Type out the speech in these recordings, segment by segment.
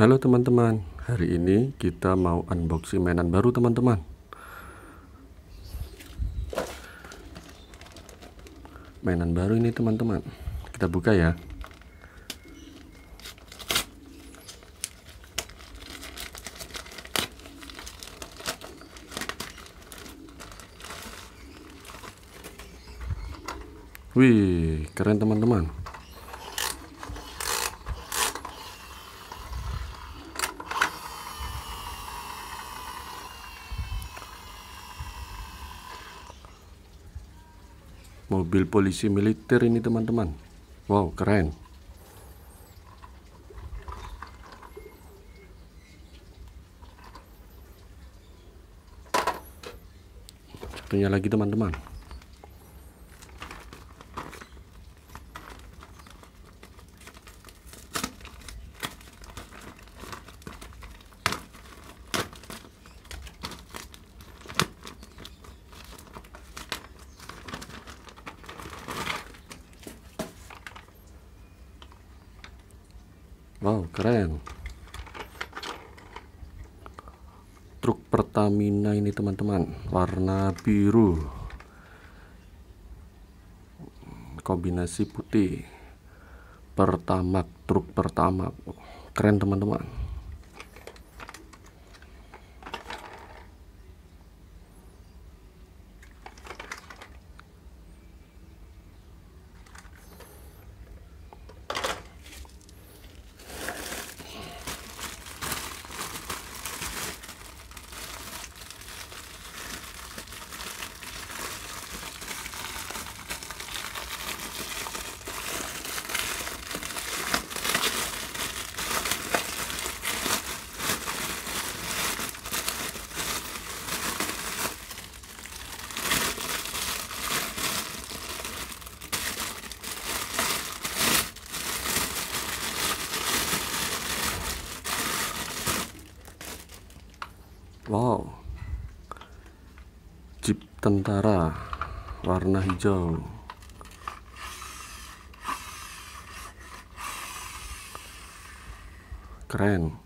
Halo teman-teman, hari ini kita mau unboxing mainan baru teman-teman Mainan baru ini teman-teman Kita buka ya Wih, keren teman-teman mobil polisi militer ini teman-teman wow keren satunya lagi teman-teman wow keren truk Pertamina ini teman-teman warna biru kombinasi putih pertama truk pertama keren teman-teman wow jeep tentara warna hijau keren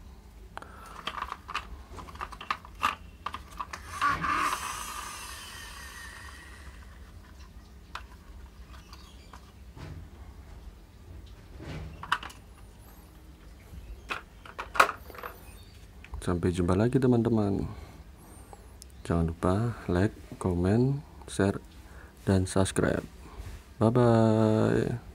Sampai jumpa lagi teman-teman. Jangan lupa like, comment, share, dan subscribe. Bye-bye.